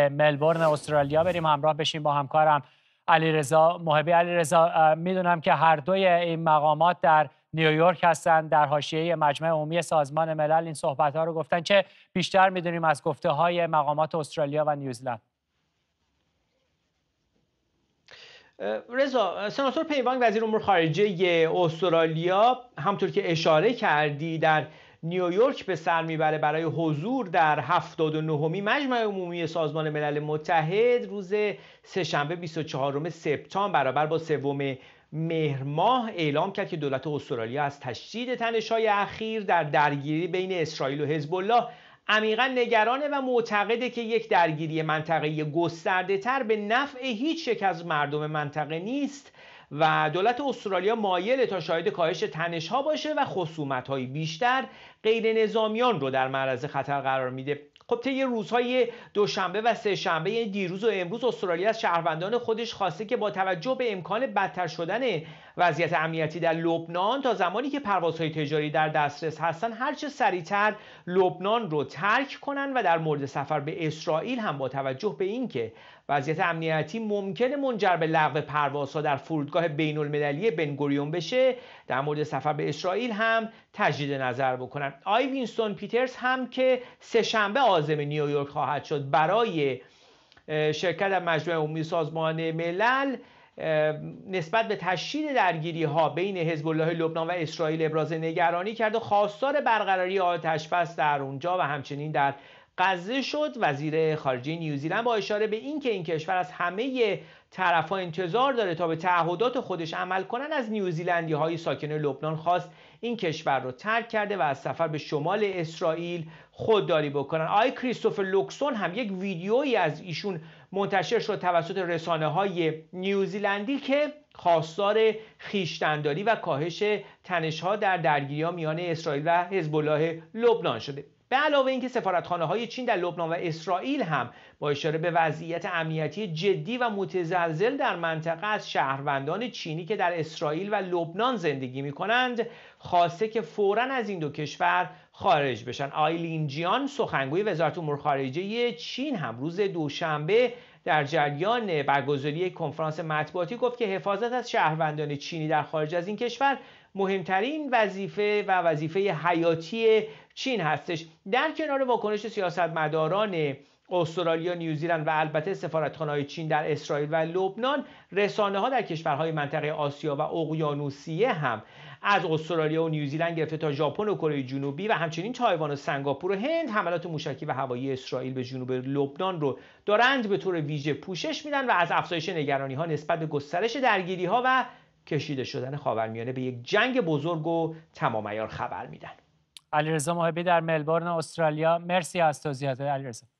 ملبورن استرالیا بریم همراه بشیم با همکارم علیرضا محبی علیرضا میدونم که هر دوی این مقامات در نیویورک هستن در حاشیه مجمع عمومی سازمان ملل این صحبت ها رو گفتن چه بیشتر میدونیم از گفته های مقامات استرالیا و نیوزلند رضا سناتور پیوانگ وزیر امور خارجه استرالیا همطور که اشاره کردی در نیویورک به سر میبره برای حضور در 79 مجمع عمومی سازمان ملل متحد روز سهشنبه 24 سپتامبر برابر با سوم مهر ماه اعلام کرد که دولت استرالیا از تشدید تنش‌های اخیر در درگیری بین اسرائیل و حزب الله عمیقا نگرانه و معتقده که یک درگیری منطقه گسترده تر به نفع هیچ یک از مردم منطقه نیست و دولت استرالیا مایل تا شاید کاهش تنش ها باشه و خصومت های بیشتر غیر نظامیان رو در معرض خطر قرار میده خب طی روزهای دوشنبه و سه شنبه یعنی دیروز و امروز استرالیا از شهروندان خودش خواسته که با توجه به امکان بدتر شدن وضعیت امنیتی در لبنان تا زمانی که پروازهای تجاری در دسترس هستن هرچه سریعتر لبنان رو ترک کنند و در مورد سفر به اسرائیل هم با توجه به اینکه وضعیت امنیتی ممکن منجر به لغو پروازها در فرودگاه بین المللی بنگوریون بشه در مورد سفر به اسرائیل هم تجدید نظر بکنن آی وینستون پیترز هم که سه شنبه عازم نیویورک خواهد شد برای شرکت در مجمع عمومی سازمان ملل نسبت به تشدید درگیری ها بین حزب الله لبنان و اسرائیل ابراز نگرانی کرد و خواستار برقراری آتش بس در اونجا و همچنین در قضه شد وزیر خارجه نیوزیلند با اشاره به اینکه این کشور از همه طرفها انتظار داره تا به تعهدات خودش عمل کنن از نیوزیلندی های ساکن لبنان خواست این کشور رو ترک کرده و از سفر به شمال اسرائیل خودداری بکنن آقای کریستوفر لوکسون هم یک ویدیویی از ایشون منتشر شد توسط رسانه های نیوزیلندی که خواستار خیشتنداری و کاهش ها در درگیری میان اسرائیل و حزب لبنان شده به علاوه اینکه سفارتخانه های چین در لبنان و اسرائیل هم با اشاره به وضعیت امنیتی جدی و متزلزل در منطقه از شهروندان چینی که در اسرائیل و لبنان زندگی می کنند خواسته که فورا از این دو کشور خارج بشن آیلین جیان سخنگوی وزارت امور خارجه چین هم روز دوشنبه در جریان برگزاری کنفرانس مطبوعاتی گفت که حفاظت از شهروندان چینی در خارج از این کشور مهمترین وظیفه و وظیفه حیاتی چین هستش در کنار واکنش سیاستمداران استرالیا، نیوزیلند و البته سفارتخانه‌های چین در اسرائیل و لبنان، رسانه ها در کشورهای منطقه آسیا و اقیانوسیه هم از استرالیا و نیوزیلند گرفته تا ژاپن و کره جنوبی و همچنین تایوان و سنگاپور و هند حملات موشکی و هوایی اسرائیل به جنوب لبنان رو دارند به طور ویژه پوشش میدن و از افزایش نگرانی ها نسبت به گسترش درگیری ها و کشیده شدن خاورمیانه به یک جنگ بزرگ و تمام خبر میدن علیرضا محبی در ملبورن استرالیا مرسی از توضیحات علیرضا